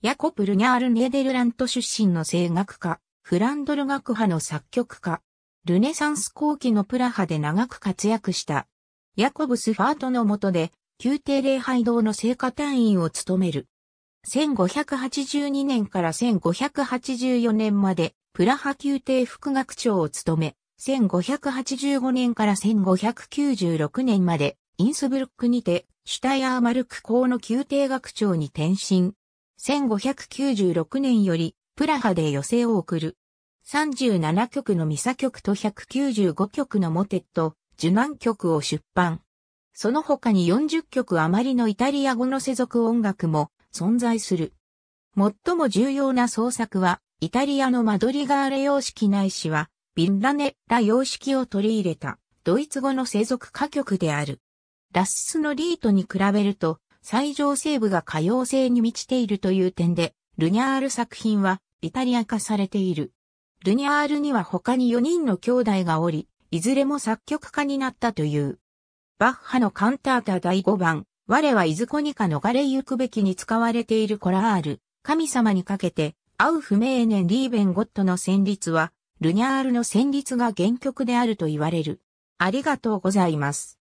ヤコプ・ルニャール・ネーデルラント出身の声楽家、フランドル学派の作曲家、ルネサンス後期のプラハで長く活躍した。ヤコブス・ファートの下で、宮廷礼拝堂の聖歌隊員を務める。1582年から1584年まで、プラハ宮廷副学長を務め、1585年から1596年まで、インスブルックにて、シュタイアーマルク校の宮廷学長に転身。1596年より、プラハで寄せを送る。37曲のミサ曲と195曲のモテット、受難曲を出版。その他に40曲余りのイタリア語の世俗音楽も存在する。最も重要な創作は、イタリアのマドリガーレ様式ないしは、ビンラネラ様式を取り入れた、ドイツ語の世俗歌曲である。ラッスのリートに比べると、最上西部が可用性に満ちているという点で、ルニャール作品はイタリア化されている。ルニャールには他に4人の兄弟がおり、いずれも作曲家になったという。バッハのカンタータ第5番、我はいずこにか逃れ行くべきに使われているコラール、神様にかけて、アウフメーネン・リーベン・ゴットの旋律は、ルニャールの旋律が原曲であると言われる。ありがとうございます。